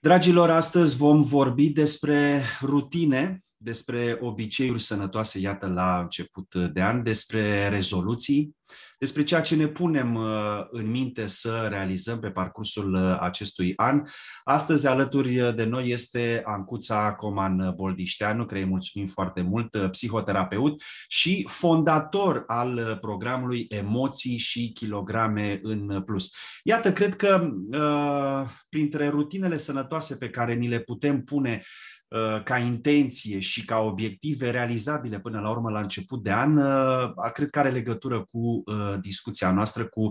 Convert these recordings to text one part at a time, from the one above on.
Dragilor, astăzi vom vorbi despre rutine despre obiceiuri sănătoase, iată, la început de an, despre rezoluții, despre ceea ce ne punem uh, în minte să realizăm pe parcursul uh, acestui an. Astăzi, alături de noi, este Ancuța Coman Boldișteanu, care îi mulțumim foarte mult, uh, psihoterapeut și fondator al programului Emoții și Kilograme în Plus. Iată, cred că printre rutinele sănătoase pe care ni le putem pune Uh, ca intenție și ca obiective realizabile până la urmă la început de an, uh, cred că are legătură cu uh, discuția noastră, cu,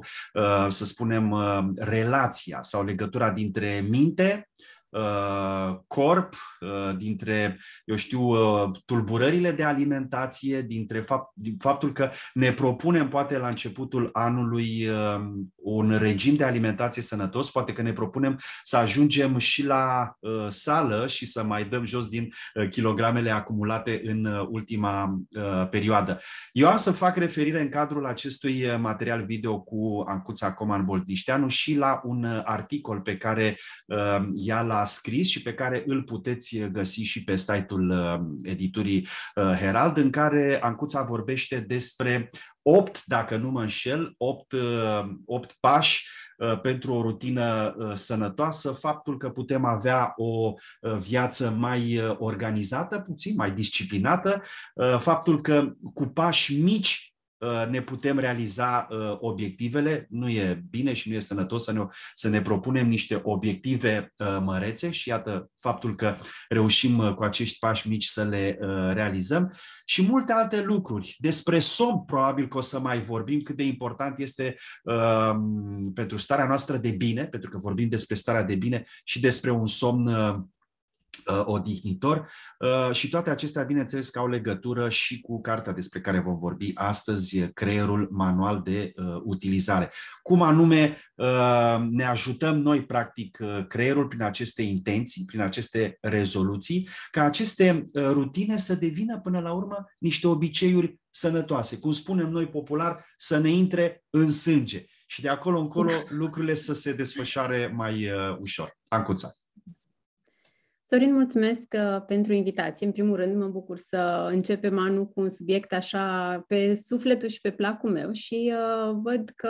să spunem, relația sau legătura dintre minte, Uh, corp, uh, dintre, eu știu, uh, tulburările de alimentație, dintre fapt, din faptul că ne propunem poate la începutul anului um, un regim de alimentație sănătos, poate că ne propunem să ajungem și la sală și să mai dăm jos din kilogramele acumulate în ultima perioadă. Eu am să fac referire în cadrul acestui material video cu Ancuța Coman Boldnișteanu și la un articol pe care ea l-a a scris și pe care îl puteți uh, găsi și pe site-ul uh, editurii uh, Herald, în care Ancuța vorbește despre opt, dacă nu mă înșel, opt, opt pași pentru o rutină sănătoasă, faptul că putem avea o viață mai organizată, puțin mai disciplinată, faptul că cu pași mici Ă, ne putem realiza ă, obiectivele, nu e bine și nu e sănătos să ne, să ne propunem niște obiective ă, mărețe și iată faptul că reușim cu acești pași mici să le realizăm și multe alte lucruri. Despre somn probabil că o să mai vorbim, cât de important este pentru starea noastră de bine, pentru că vorbim despre starea de bine și despre un somn Uh, odihnitor uh, și toate acestea, bineînțeles, că au legătură și cu cartea despre care vom vorbi astăzi, creierul manual de uh, utilizare. Cum anume ne ajutăm noi, practic, creierul prin aceste intenții, prin aceste rezoluții, ca aceste rutine să devină, până la urmă, niște obiceiuri sănătoase, cum spunem noi popular, să ne intre în sânge și de acolo încolo lucrurile să se desfășoare mai ușor. Ancuța. Sorin, mulțumesc uh, pentru invitație. În primul rând, mă bucur să începem anul cu un subiect așa pe sufletul și pe placul meu și uh, văd că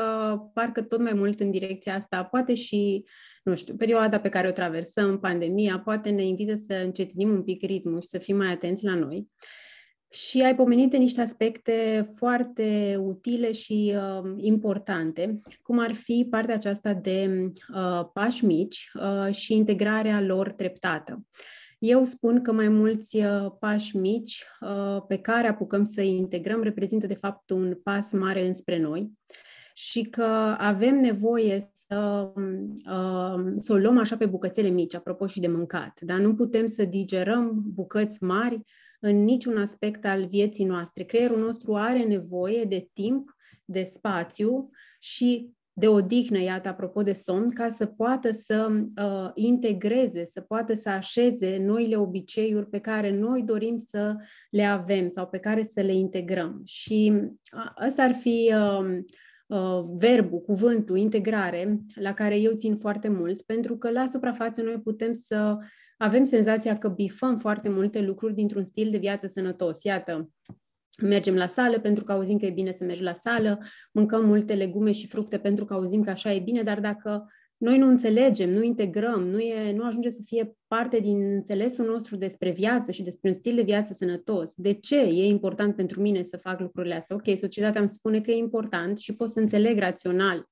parcă tot mai mult în direcția asta, poate și, nu știu, perioada pe care o traversăm, pandemia, poate ne invită să încetinim un pic ritmul și să fim mai atenți la noi. Uh, și ai pomenit de niște aspecte foarte utile și uh, importante, cum ar fi partea aceasta de uh, pași mici uh, și integrarea lor treptată. Eu spun că mai mulți uh, pași mici uh, pe care apucăm să integrăm reprezintă, de fapt, un pas mare înspre noi și că avem nevoie să, uh, să o luăm așa pe bucățele mici, apropo și de mâncat. Dar nu putem să digerăm bucăți mari în niciun aspect al vieții noastre. Creierul nostru are nevoie de timp, de spațiu și de odihnă, iată, apropo de somn, ca să poată să uh, integreze, să poată să așeze noile obiceiuri pe care noi dorim să le avem sau pe care să le integrăm. Și uh, ăsta ar fi uh, uh, verbul, cuvântul, integrare, la care eu țin foarte mult, pentru că la suprafață noi putem să uh, avem senzația că bifăm foarte multe lucruri dintr-un stil de viață sănătos. Iată, mergem la sală pentru că auzim că e bine să mergi la sală, mâncăm multe legume și fructe pentru că auzim că așa e bine, dar dacă noi nu înțelegem, nu integrăm, nu, e, nu ajunge să fie parte din înțelesul nostru despre viață și despre un stil de viață sănătos. De ce e important pentru mine să fac lucrurile astea? Ok, societatea îmi spune că e important și pot să înțeleg rațional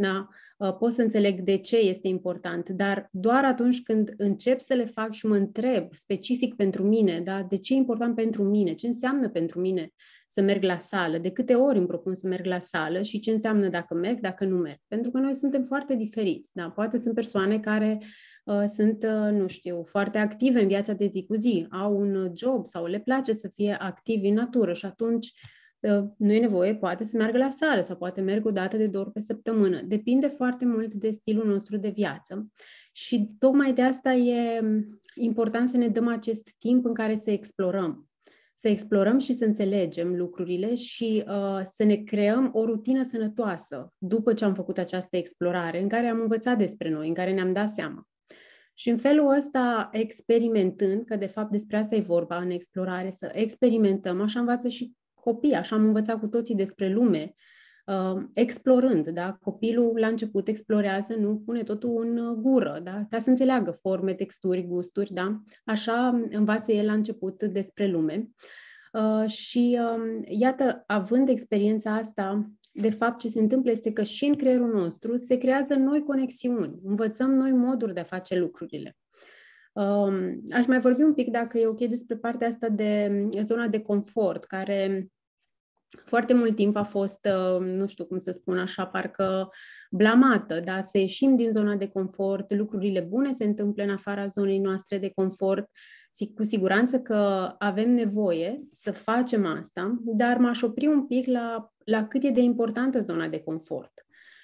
da? Uh, pot să înțeleg de ce este important, dar doar atunci când încep să le fac și mă întreb specific pentru mine, da? de ce e important pentru mine, ce înseamnă pentru mine să merg la sală, de câte ori îmi propun să merg la sală și ce înseamnă dacă merg, dacă nu merg. Pentru că noi suntem foarte diferiți. Da? Poate sunt persoane care uh, sunt, uh, nu știu, foarte active în viața de zi cu zi, au un job sau le place să fie activi în natură și atunci nu e nevoie, poate să meargă la sală sau poate merg o dată de două ori pe săptămână. Depinde foarte mult de stilul nostru de viață și tocmai de asta e important să ne dăm acest timp în care să explorăm. Să explorăm și să înțelegem lucrurile și uh, să ne creăm o rutină sănătoasă după ce am făcut această explorare, în care am învățat despre noi, în care ne-am dat seama. Și în felul ăsta, experimentând, că de fapt despre asta e vorba în explorare, să experimentăm, așa învață și copii, așa am învățat cu toții despre lume, uh, explorând, da? Copilul la început explorează, nu pune totul în uh, gură, da? Ca să înțeleagă forme, texturi, gusturi, da? Așa învață el la început despre lume. Uh, și uh, iată, având experiența asta, de fapt ce se întâmplă este că și în creierul nostru se creează noi conexiuni, învățăm noi moduri de a face lucrurile. Uh, Um, aș mai vorbi un pic, dacă e ok, despre partea asta de um, zona de confort, care foarte mult timp a fost, um, nu știu cum să spun așa, parcă blamată, dar Să ieșim din zona de confort, lucrurile bune se întâmplă în afara zonei noastre de confort, cu siguranță că avem nevoie să facem asta, dar m-aș opri un pic la, la cât e de importantă zona de confort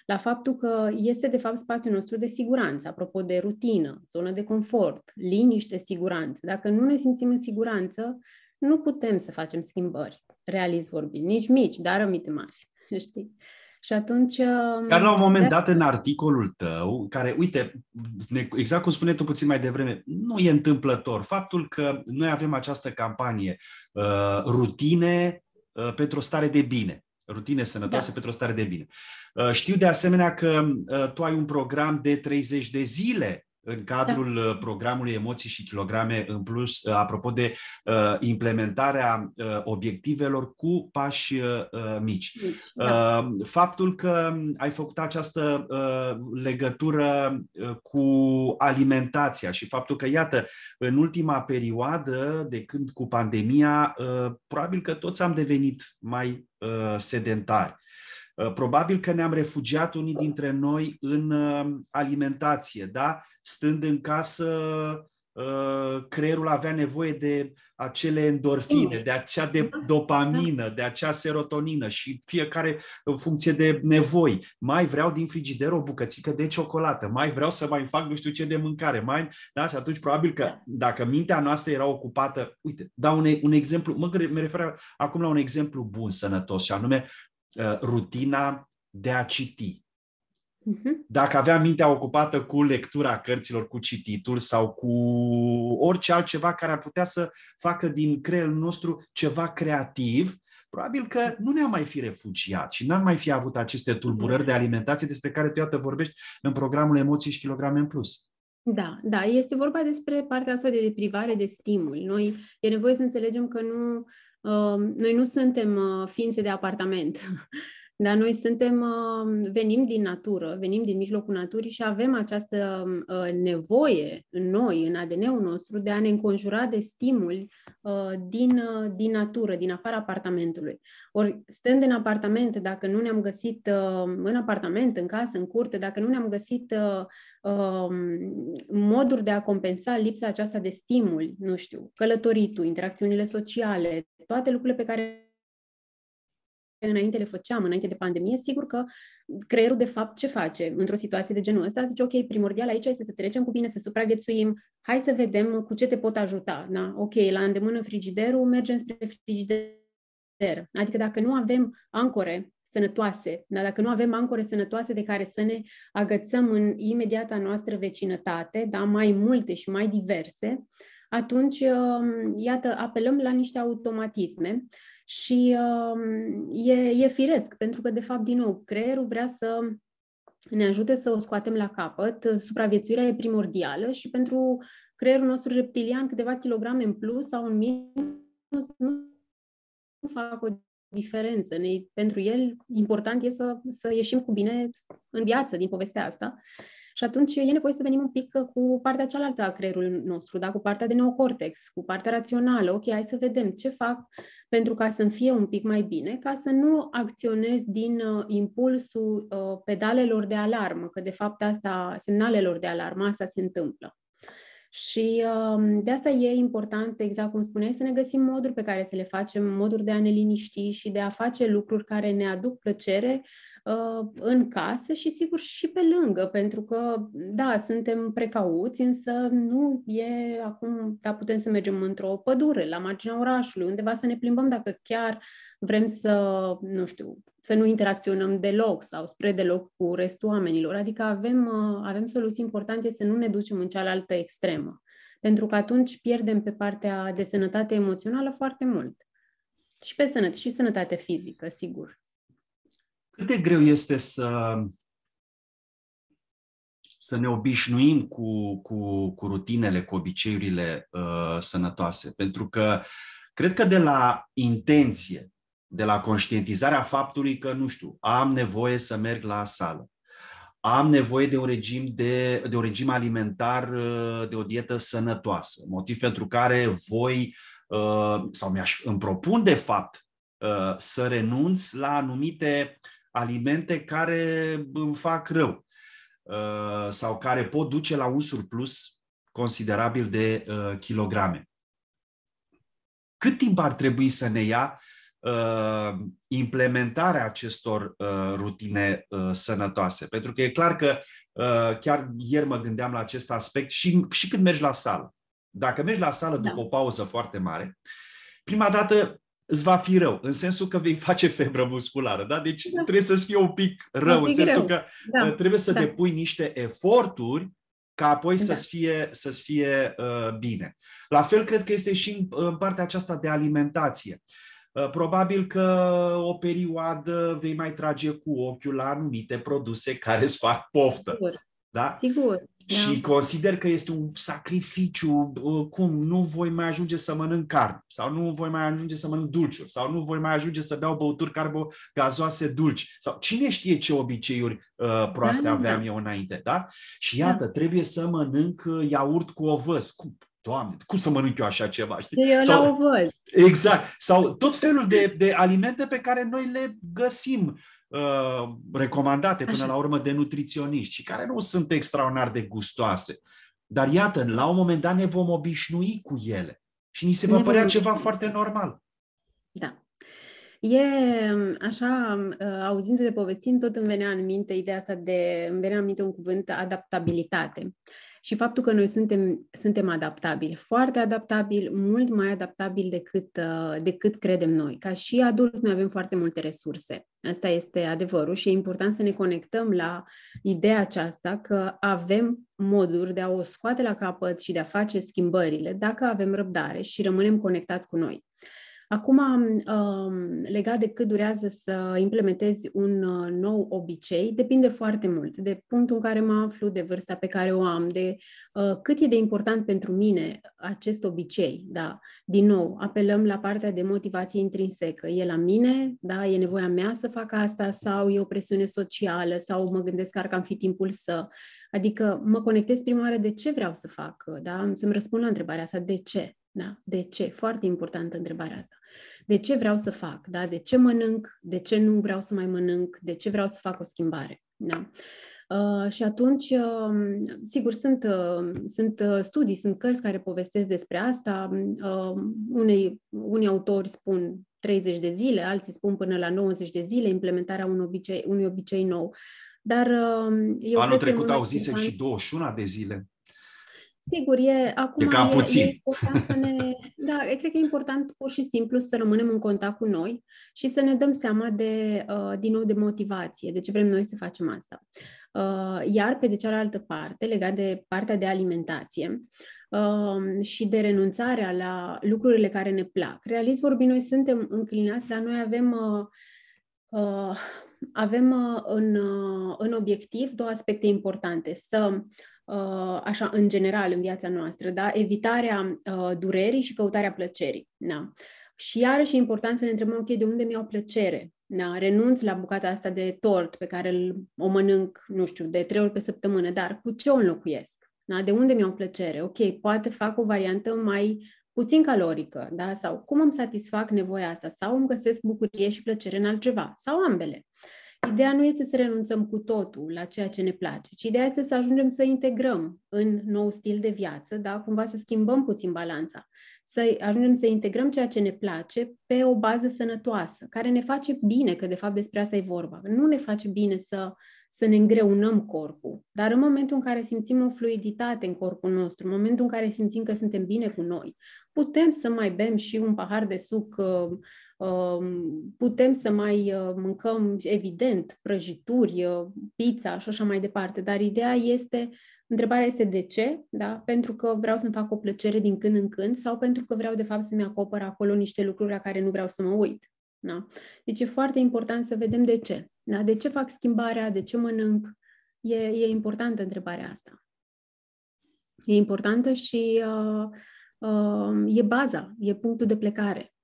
la faptul că este de fapt spațiul nostru de siguranță, apropo de rutină, zonă de confort, liniște, siguranță. Dacă nu ne simțim în siguranță, nu putem să facem schimbări, realist vorbind, nici mici, dar rămite mari, știi? Și atunci... Dar um, la un moment dat în articolul tău, care, uite, exact cum spuneai tu puțin mai devreme, nu e întâmplător faptul că noi avem această campanie uh, rutine uh, pentru o stare de bine rutine sănătoase da. pentru o stare de bine. Uh, știu de asemenea că uh, tu ai un program de 30 de zile în da. cadrul da. programului Emoții și Kilograme în plus, apropo de uh, implementarea uh, obiectivelor cu pași uh, mici. Da. Uh, faptul că um, ai făcut această uh, legătură uh, cu alimentația și faptul că, iată, în ultima perioadă, de când cu pandemia, uh, probabil că toți am devenit mai Uh, sedentari. Uh, probabil că ne-am refugiat unii dintre noi în uh, alimentație, da? stând în casă creierul avea nevoie de acele endorfine, de acea de da. dopamină, de acea serotonină și fiecare în funcție de nevoi. Mai vreau din frigider o bucățică de ciocolată, mai vreau să mai fac nu știu ce de mâncare, mai... Da? Și atunci probabil că dacă mintea noastră era ocupată... Uite, dau un, un exemplu, mă, mă refer acum la un exemplu bun, sănătos, și anume uh, rutina de a citi Mhm. Dacă avea mintea ocupată cu lectura cărților, cu cititul sau cu orice altceva care ar putea să facă din creierul nostru ceva creativ, probabil că mhm. nu ne-am mai fi refugiat și n-am mai fi avut aceste tulburări de mhm. alimentație despre care tu iată vorbești în programul Emoții și Kilograme în Plus. Da, da, este vorba despre partea asta de deprivare de stimul. Noi e nevoie să înțelegem că nu, uh, noi nu suntem uh, ființe de apartament. Dar noi suntem, uh, venim din natură, venim din mijlocul naturii și avem această uh, nevoie în noi, în ADN-ul nostru, de a ne înconjura de stimuli uh, din, din natură, din afara apartamentului. Ori, stând în apartament, dacă nu ne-am găsit în apartament, în casă, în curte, dacă nu ne-am găsit um, moduri de a compensa lipsa aceasta de stimuli, nu știu, călătoritul, interacțiunile sociale, toate lucrurile pe care care înainte le făceam, înainte de pandemie, sigur că creierul de fapt ce face într-o situație de genul ăsta? Zice, ok, primordial aici este să trecem cu bine, să supraviețuim, hai să vedem cu ce te pot ajuta. Da? Ok, la îndemână frigiderul, mergem spre frigider. Adică dacă nu avem ancore sănătoase, da? dacă nu avem ancore sănătoase de care să ne agățăm în imediata noastră vecinătate, da? mai multe și mai diverse, atunci, um, iată, apelăm la niște automatisme și um, e, e firesc, pentru că, de fapt, din nou, creierul vrea să ne ajute să o scoatem la capăt. Supraviețuirea e primordială și pentru creierul nostru reptilian, câteva kilograme în plus sau în minus nu fac o diferență. Ne, pentru el, important e să, să ieșim cu bine în viață din povestea asta. Și atunci e nevoie să venim un pic uh, cu partea cealaltă a creierului nostru, da? cu partea de neocortex, cu partea rațională. Ok, hai să vedem ce fac pentru ca să-mi fie un pic mai bine, ca să nu acționez din uh, impulsul uh, pedalelor de alarmă, că de fapt asta, semnalelor de alarmă, asta se întâmplă. Și um, de asta e important, exact cum spuneai, să ne găsim moduri pe care să le facem, moduri de a ne liniști și de a face lucruri care ne aduc plăcere Uh, în casă și sigur și pe lângă, pentru că, da, suntem precauți, însă nu e acum, da, putem să mergem într-o pădure, la marginea orașului, undeva să ne plimbăm dacă chiar vrem să, nu știu, să nu interacționăm deloc sau spre deloc cu restul oamenilor. Adică avem, uh, avem soluții importante să nu ne ducem în cealaltă extremă, pentru că atunci pierdem pe partea de sănătate emoțională foarte mult. Și pe sănătate, și sănătate fizică, sigur. Cât de greu este să, să ne obișnuim cu, cu, cu rutinele, cu obiceiurile uh, sănătoase? Pentru că cred că de la intenție, de la conștientizarea faptului că, nu știu, am nevoie să merg la sală, am nevoie de un regim, de, de un regim alimentar, uh, de o dietă sănătoasă, motiv pentru care voi, uh, sau mi-aș, îmi propun de fapt, uh, să renunț la anumite alimente care îmi fac rău uh, sau care pot duce la un surplus considerabil de uh, kilograme. Cât timp ar trebui să ne ia uh, implementarea acestor rutine sănătoase? Pentru că e clar că chiar ieri mă gândeam la acest aspect și, și când mergi la sală. Dacă mergi la sală da. după da. o pauză foarte mare, prima dată îți va fi rău, în sensul că vei face febră musculară, da? Deci da. trebuie să fie un pic rău, în sensul greu. că da. Uh, trebuie să da. depui niște eforturi ca apoi da. să-ți fie, să-ți fie uh, bine. La fel cred că este și în, în partea aceasta de alimentație. Uh, probabil că o perioadă vei mai trage cu ochiul la anumite produse care îți fac poftă. Sigur. Da? Sigur. Și da. consider că este un sacrificiu, cum nu voi mai ajunge să mănânc carne, sau nu voi mai ajunge să mănânc dulciuri, sau nu voi mai ajunge să beau băuturi carbogazoase dulci, sau cine știe ce obiceiuri uh, proaste da, da, aveam da. eu înainte, da? Și da. iată, da. trebuie să mănânc ă, iaurt cu ovăz. Cum? Doamne, cum să mănânc eu așa ceva, știi? Eu sau, la ovăz. Exact. Sau tot felul de, de alimente pe care noi le găsim Uh, recomandate până Așa. la urmă de nutriționiști și care nu sunt extraordinar de gustoase. Dar iată, la un moment dat ne vom obișnui cu ele și ni se va părea ceva foarte normal. Da. E um, așa, um, uh, auzindu-te povestind, tot îmi venea în minte ideea asta de, îmi venea în minte un cuvânt, adaptabilitate și faptul că noi suntem, suntem adaptabili, foarte adaptabili, mult mai adaptabili decât, uh, decât credem noi. Ca și adulți, noi avem foarte multe resurse. Asta este adevărul și e important să ne conectăm la ideea aceasta că avem moduri de a o scoate la capăt și de a face schimbările dacă avem răbdare și rămânem conectați cu noi. Acum, um, legat de cât durează să implementezi un uh, nou obicei, depinde foarte mult de punctul în care mă aflu, de vârsta pe care o am, de uh, cât e de important pentru mine acest obicei. Da, din nou, apelăm la partea de motivație intrinsecă. E la mine, da, e nevoia mea să fac asta sau e o presiune socială sau mă gândesc că ar cam fi timpul să. Adică mă conectez prima oară de ce vreau să fac, da, să-mi răspund la întrebarea asta, de ce. Da? De ce? Foarte importantă întrebarea asta. De ce vreau să fac? Da? De ce mănânc? De ce nu vreau să mai mănânc? De ce vreau să fac o schimbare? Da? Uh, și atunci, uh, sigur, sunt, uh, sunt uh, studii, sunt cărți care povestesc despre asta. Um, unei, unii autori spun 30 de zile, alții spun până la 90 de zile implementarea unui obicei, unui obicei nou. Dar um, eu Anul trecut au zis și 21 de zile. Sigur, e acum e, cam puțin. e, e important să ne... Da, cred că e important pur și simplu să rămânem în contact cu noi și să ne dăm seama de, uh, din nou de motivație, de ce vrem noi să facem asta. Uh, iar pe de cealaltă parte, legat de partea de alimentație um, și de renunțarea la lucrurile care ne plac. Realist vorbind, noi suntem înclinați, dar noi avem uh, avem în, în obiectiv două aspecte importante. Să Uh, așa, în general, în viața noastră, da? Evitarea uh, durerii și căutarea plăcerii, da? Și iarăși e important să ne întrebăm, ok, de unde mi-au plăcere? Da, renunț la bucata asta de tort pe care îl, o mănânc, nu știu, de trei ori pe săptămână, dar cu ce o înlocuiesc? Da, de unde mi-au plăcere? Ok, poate fac o variantă mai puțin calorică, da? Sau cum îmi satisfac nevoia asta? Sau îmi găsesc bucurie și plăcere în altceva? Sau ambele? Ideea nu este să renunțăm cu totul la ceea ce ne place, ci ideea este să ajungem să integrăm în nou stil de viață, da? cumva să schimbăm puțin balanța, să ajungem să integrăm ceea ce ne place pe o bază sănătoasă, care ne face bine, că de fapt despre asta e vorba. Nu ne face bine să să ne îngreunăm corpul. Dar în momentul în care simțim o fluiditate în corpul nostru, în momentul în care simțim că suntem bine cu noi, putem să mai bem și un pahar de suc, uh, uh, putem să mai uh, mâncăm, evident, prăjituri, pizza și așa mai departe. Dar ideea este Întrebarea este de ce, da? Pentru că vreau să-mi fac o plăcere din când în când sau pentru că vreau, de fapt, să-mi acopăr acolo niște lucruri la care nu vreau să mă uit. Da? Deci e foarte important să vedem de ce. Da? De ce fac schimbarea, de ce mănânc. E, e importantă întrebarea asta. E importantă și uh, uh, e baza, e punctul de plecare.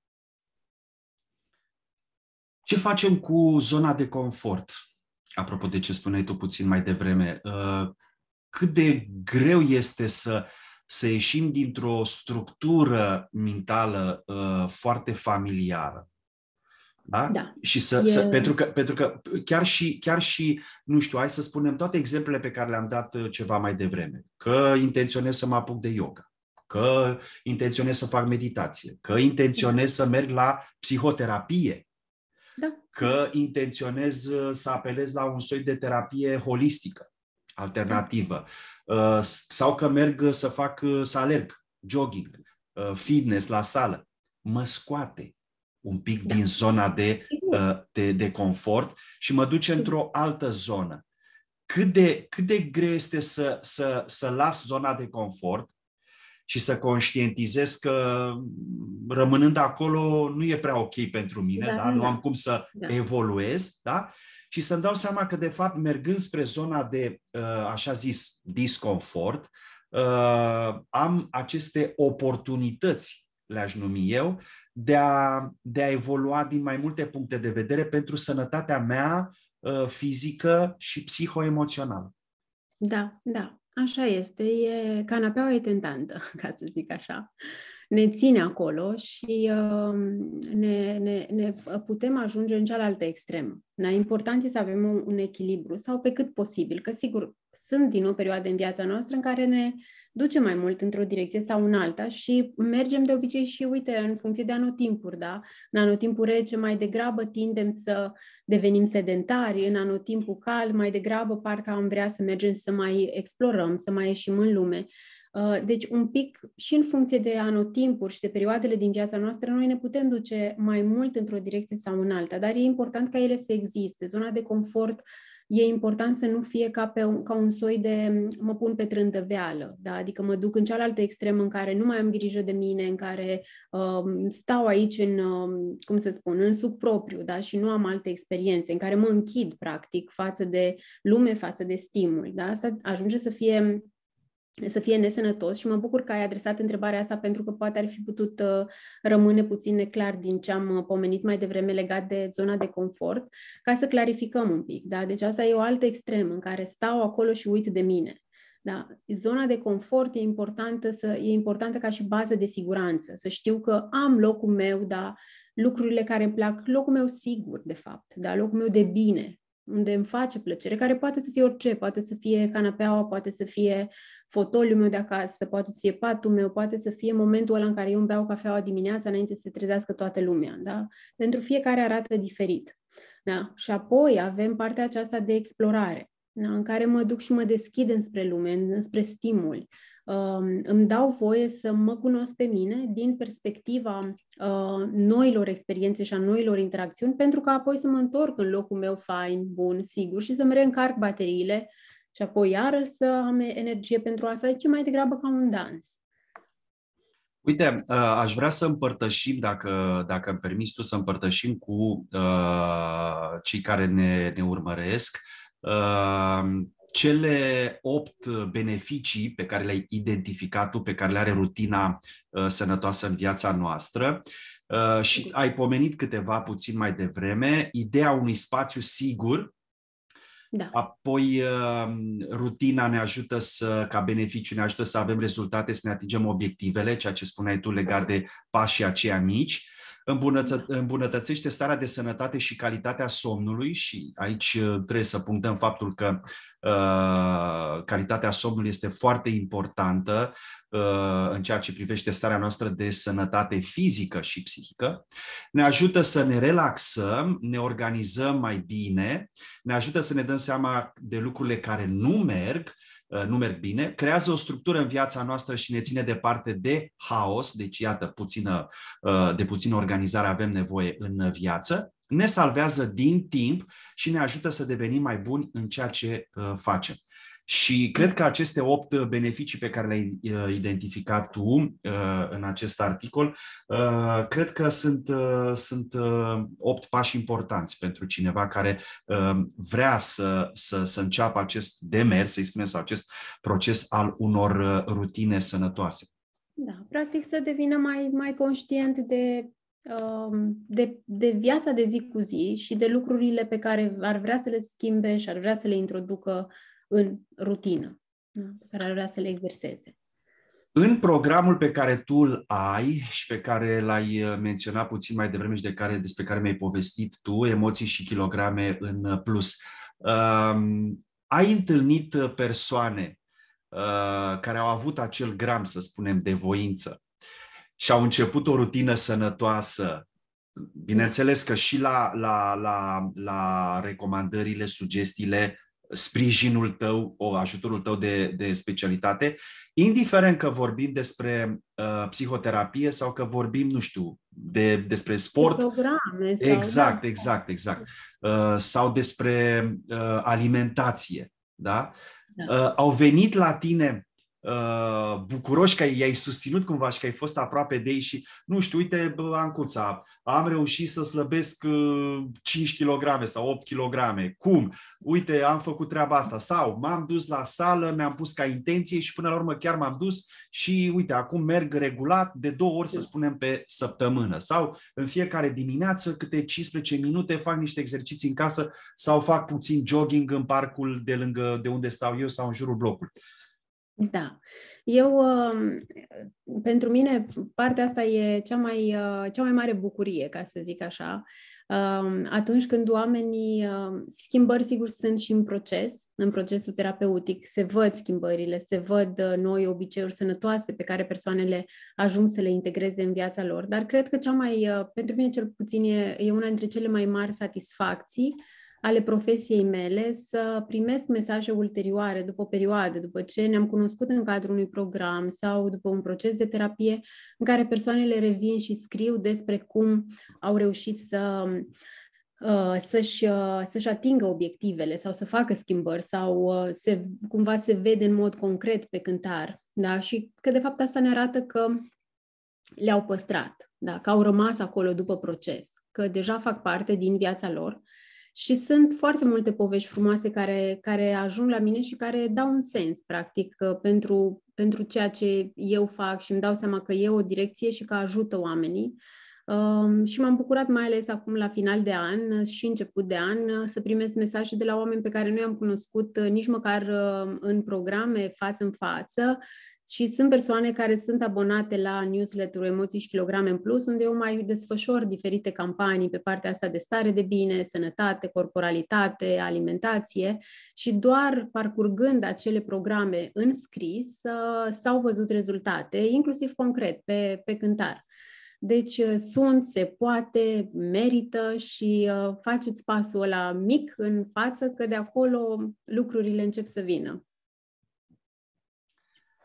Ce facem cu zona de confort? Apropo de ce spuneai tu puțin mai devreme, uh, cât de greu este să să ieșim dintr-o structură mentală uh, foarte familiară da? da. Și să, e... să, pentru, că, pentru că chiar și, chiar și, nu știu, hai să spunem toate exemplele pe care le-am dat uh, ceva mai devreme, că intenționez să mă apuc de yoga, că intenționez să fac meditație, că intenționez să merg la psihoterapie, da. că intenționez uh, să apelez la un soi de terapie holistică, alternativă, da. Uh, sau că merg să fac, să alerg, jogging, fitness la sală. Mă scoate un pic da. din zona de, uh, de, de confort și mă duce într-o altă zonă. Cât de, cât de greu este să, să, să las zona de confort și să conștientizez că mm, rămânând acolo nu e prea ok pentru mine, da, da? nu am cum să da. evoluez, da? Și să-mi dau seama că, de fapt, mergând spre zona de, uh, așa zis, disconfort, uh, am aceste oportunități le-aș numi eu, de a, de a evolua din mai multe puncte de vedere pentru sănătatea mea uh, fizică și psihoemoțională. Da, da, așa este. E, canapeaua e tentantă, ca să zic așa. Ne ține acolo și um, ne, ne, ne putem ajunge în cealaltă extremă. Da? Important este să avem un, un echilibru sau pe cât posibil, că sigur sunt din nou perioade în viața noastră în care ne uh, duce mai mult într-o direcție sau în alta și mergem de obicei și, uite, în funcție de anotimpuri, da? În anotimpul rece mai degrabă tindem să devenim sedentari, în anotimpul cal mai degrabă parcă am vrea să mergem să mai explorăm, să mai ieșim în lume. Uh, deci, un pic și în funcție de anotimpuri și de perioadele din viața noastră, noi ne putem duce mai mult într-o direcție sau în alta, dar e important ca ele să existe. Zona de confort uh, e important să nu fie ca, pe un, ca un soi de mă pun pe trântăveală, da? adică mă duc în cealaltă extremă în care nu mai am grijă de mine, în care uh, stau aici în, uh, cum să spun, în subpropriu da? și nu am alte experiențe, în care mă închid practic față de lume, față de stimul. Da? Asta ajunge să fie să fie nesănătos și mă bucur că ai adresat întrebarea asta pentru că poate ar fi putut uh, rămâne puțin neclar din ce am uh, pomenit mai devreme legat de zona de confort, ca să clarificăm un pic. Da? Deci asta e o altă extremă în care stau acolo și uit de mine. Da? Zona de confort e importantă, să, e importantă ca și bază de siguranță, să știu că am locul meu, da, lucrurile care îmi plac, locul meu sigur, de fapt, da, locul meu de bine, unde îmi face plăcere, care poate să fie orice, poate să fie canapeaua, poate să fie fotoliul meu de acasă, poate să fie patul meu, poate să fie momentul ăla în care eu îmi beau cafeaua dimineața înainte să se trezească toată lumea, da? Pentru fiecare arată diferit, da? Și apoi avem partea aceasta de explorare, da? în care mă duc și mă deschid înspre lume, înspre stimul, îmi dau voie să mă cunosc pe mine din perspectiva noilor experiențe și a noilor interacțiuni, pentru că apoi să mă întorc în locul meu fain, bun, sigur și să-mi reîncarc bateriile și apoi iară să am energie pentru asta, ce mai degrabă ca un dans. Uite, aș vrea să împărtășim, dacă, dacă îmi permiți tu, să împărtășim cu uh, cei care ne, ne urmăresc uh, cele opt beneficii pe care le-ai identificat tu, pe care le are rutina uh, sănătoasă în viața noastră. Uh, și ai pomenit câteva puțin mai devreme, ideea unui spațiu sigur, da. Apoi, uh, rutina ne ajută să, ca beneficiu, ne ajută să avem rezultate, să ne atingem obiectivele, ceea ce spuneai tu legat de pașii aceia mici. Îmbunătă- da. îmbunătățește starea de sănătate și calitatea somnului și aici uh, trebuie să punctăm faptul că Uh, calitatea somnului este foarte importantă uh, în ceea ce privește starea noastră de sănătate fizică și psihică. Ne ajută să ne relaxăm, ne organizăm mai bine, ne ajută să ne dăm seama de lucrurile care nu merg, uh, nu merg bine, creează o structură în viața noastră și ne ține departe de haos, deci iată, puțină, de puțină organizare avem nevoie în viață ne salvează din timp și ne ajută să devenim mai buni în ceea ce uh, facem. Și cred că aceste opt uh, beneficii pe care le-ai uh, identificat tu în acest articol, cred că sunt, sunt opt pași importanți pentru cineva care vrea să, să, să înceapă acest demers, să-i spunem, sau acest proces al unor rutine sănătoase. Da, practic să devină mai, mai conștient de Um, de, de viața de zi cu zi și de lucrurile pe care ar vrea să le schimbe și ar vrea să le introducă în rutină, da, pe care ar vrea să le exerseze. În programul pe care tu îl ai și pe care l-ai uh, menționat puțin mai devreme și de care, despre care mi-ai povestit tu, emoții și kilograme în uh, plus, um, ai întâlnit uh, persoane uh, care au avut acel gram, să spunem, de voință și au început o rutină sănătoasă. Bineînțeles că și la, la, la, la recomandările, sugestiile, sprijinul tău, o, ajutorul tău de, de specialitate, indiferent că vorbim despre uh, psihoterapie sau că vorbim, nu știu, de, despre sport. Programe. Sau, exact, da. exact, exact. Uh, sau despre uh, alimentație, da? da. Uh, au venit la tine Uh, bucuroși că i-ai susținut cumva și că ai fost aproape de ei și, nu știu, uite, bă, Ancuța, am reușit să slăbesc 5 uh, kg sau 8 kg. Cum? Uite, am făcut treaba asta. Sau m-am dus la sală, mi-am pus ca intenție și până la urmă chiar m-am dus și, uite, acum merg regulat de două ori, să spunem, pe săptămână. Sau în fiecare dimineață câte 15 minute fac niște exerciții în casă sau fac puțin jogging în parcul de lângă de unde stau eu sau în jurul blocului. Da. Eu, um, pentru mine, partea asta e cea mai, uh, cea mai mare bucurie, ca să zic așa, um, atunci când oamenii, um, schimbări sigur sunt și în proces, în procesul terapeutic, se văd schimbările, se văd uh, noi obiceiuri sănătoase pe care persoanele ajung să le integreze în viața lor, dar cred că cea mai, uh, pentru mine cel puțin, e, e una dintre cele mai mari satisfacții ale profesiei mele să primesc mesaje ulterioare, după perioade, după ce ne-am cunoscut în cadrul unui program sau după un proces de terapie în care persoanele revin și scriu despre cum au reușit să uh, să-și, uh, să-și atingă obiectivele sau să facă schimbări sau uh, se, cumva se vede în mod concret pe cântar. Da? Și că de fapt asta ne arată că le-au păstrat, da? că au rămas acolo după proces, că deja fac parte din viața lor și sunt foarte multe povești frumoase care, care ajung la mine și care dau un sens, practic, pentru, pentru ceea ce eu fac și îmi dau seama că e o direcție și că ajută oamenii. Um, și m-am bucurat mai ales acum la final de an și început de an să primesc mesaje de la oameni pe care nu i-am cunoscut uh, nici măcar uh, în programe față în față și sunt persoane care sunt abonate la newsletter-ul Emoții și Kilograme în Plus, unde eu mai desfășor diferite campanii pe partea asta de stare de bine, sănătate, corporalitate, alimentație și doar parcurgând acele programe în scris uh, s-au văzut rezultate, inclusiv concret, pe, pe cântar. Deci uh, sunt, se poate, merită și uh, faceți pasul ăla mic în față, că de acolo lucrurile încep să vină.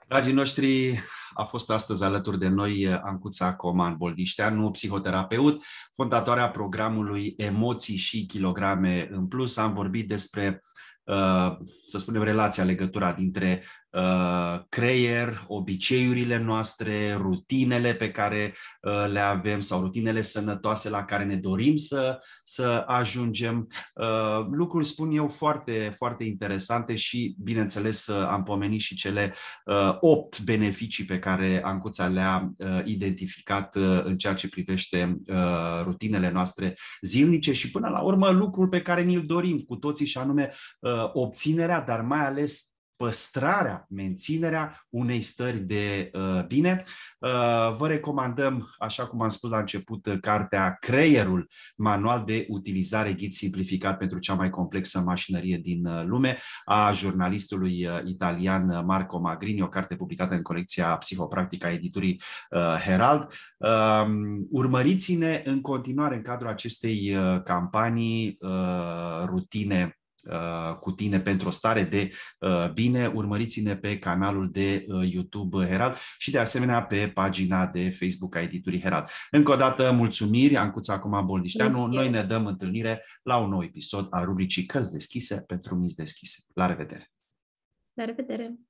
Dragii noștri, a fost astăzi alături de noi eh, Ancuța Coman Boldișteanu, psihoterapeut, fondatoarea programului Emoții și Kilograme în Plus. Am vorbit despre, eh, să spunem, relația, legătura dintre Uh, creier, obiceiurile noastre, rutinele pe care uh, le avem sau rutinele sănătoase la care ne dorim să, să ajungem. Uh, lucruri, spun eu, foarte, foarte interesante și, bineînțeles, am pomenit și cele opt beneficii pe care Ancuța le-a identificat în ceea ce privește rutinele noastre zilnice și, până la urmă, lucrul pe care ni-l dorim cu toții și anume obținerea, dar mai ales păstrarea, menținerea unei stări de uh, bine. Uh, vă recomandăm, așa cum am spus la început, uh, cartea Creierul, manual de utilizare ghid simplificat pentru cea mai complexă mașinărie din uh, lume, a jurnalistului uh, italian Marco Magrini, o carte publicată în colecția Psihopractica editurii uh, Herald. Um, urmăriți-ne în continuare în cadrul acestei campanii rutine Uh, cu tine pentru o stare de uh, bine. Urmăriți-ne pe canalul de uh, YouTube Herald și de asemenea pe pagina de Facebook a editurii Herald. Încă o dată mulțumiri, Ancuța acum Boldișteanu, Noi ne dăm întâlnire la un nou episod al rubricii Cărți deschise pentru minți deschise. La revedere! La revedere!